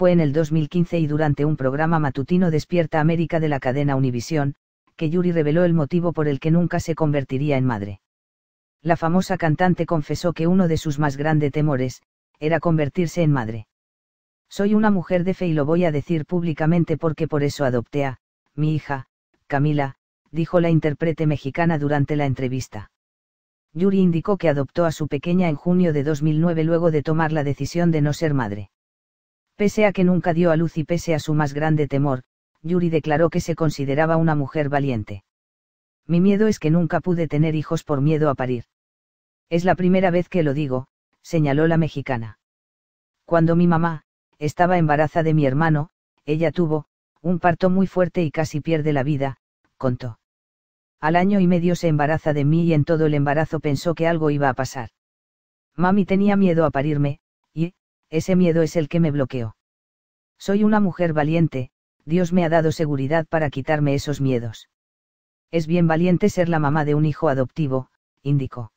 fue en el 2015 y durante un programa matutino Despierta América de la cadena Univisión, que Yuri reveló el motivo por el que nunca se convertiría en madre. La famosa cantante confesó que uno de sus más grandes temores, era convertirse en madre. Soy una mujer de fe y lo voy a decir públicamente porque por eso adopté a, mi hija, Camila, dijo la intérprete mexicana durante la entrevista. Yuri indicó que adoptó a su pequeña en junio de 2009 luego de tomar la decisión de no ser madre. Pese a que nunca dio a luz y pese a su más grande temor, Yuri declaró que se consideraba una mujer valiente. Mi miedo es que nunca pude tener hijos por miedo a parir. Es la primera vez que lo digo, señaló la mexicana. Cuando mi mamá, estaba embarazada de mi hermano, ella tuvo, un parto muy fuerte y casi pierde la vida, contó. Al año y medio se embaraza de mí y en todo el embarazo pensó que algo iba a pasar. Mami tenía miedo a parirme, ese miedo es el que me bloqueó. Soy una mujer valiente, Dios me ha dado seguridad para quitarme esos miedos. Es bien valiente ser la mamá de un hijo adoptivo, indicó.